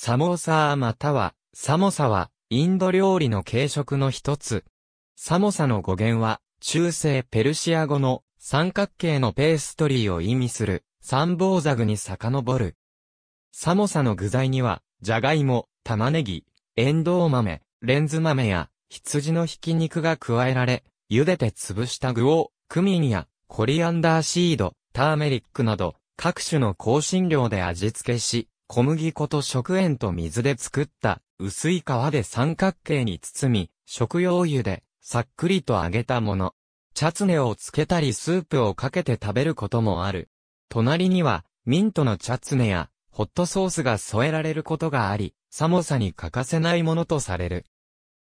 サモーサーまたは、サモサは、インド料理の軽食の一つ。サモサの語源は、中世ペルシア語の三角形のペーストリーを意味する、三宝ザグに遡る。サモサの具材には、ジャガイモ、玉ねぎ、エンドウ豆、レンズ豆や、羊のひき肉が加えられ、茹でて潰した具を、クミンや、コリアンダーシード、ターメリックなど、各種の香辛料で味付けし、小麦粉と食塩と水で作った薄い皮で三角形に包み、食用油でさっくりと揚げたもの。チャツネをつけたりスープをかけて食べることもある。隣にはミントのチャツネやホットソースが添えられることがあり、寒さに欠かせないものとされる。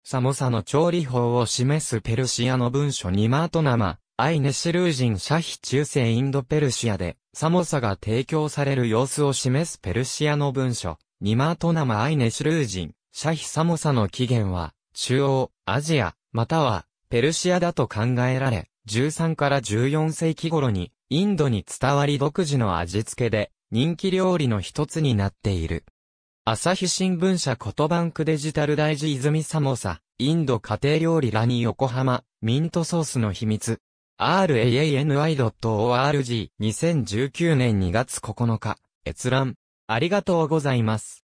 寒さの調理法を示すペルシアの文書にマートナマ、アイネシルージンシャヒ中世インドペルシアで、寒さが提供される様子を示すペルシアの文書、ニマートナマアイネシルージン、シャヒ寒さの起源は、中央、アジア、または、ペルシアだと考えられ、13から14世紀頃に、インドに伝わり独自の味付けで、人気料理の一つになっている。朝日新聞社言葉ンクデジタル大事泉サモサ、インド家庭料理ラニ横浜、ミントソースの秘密。raany.org2019 年2月9日閲覧ありがとうございます。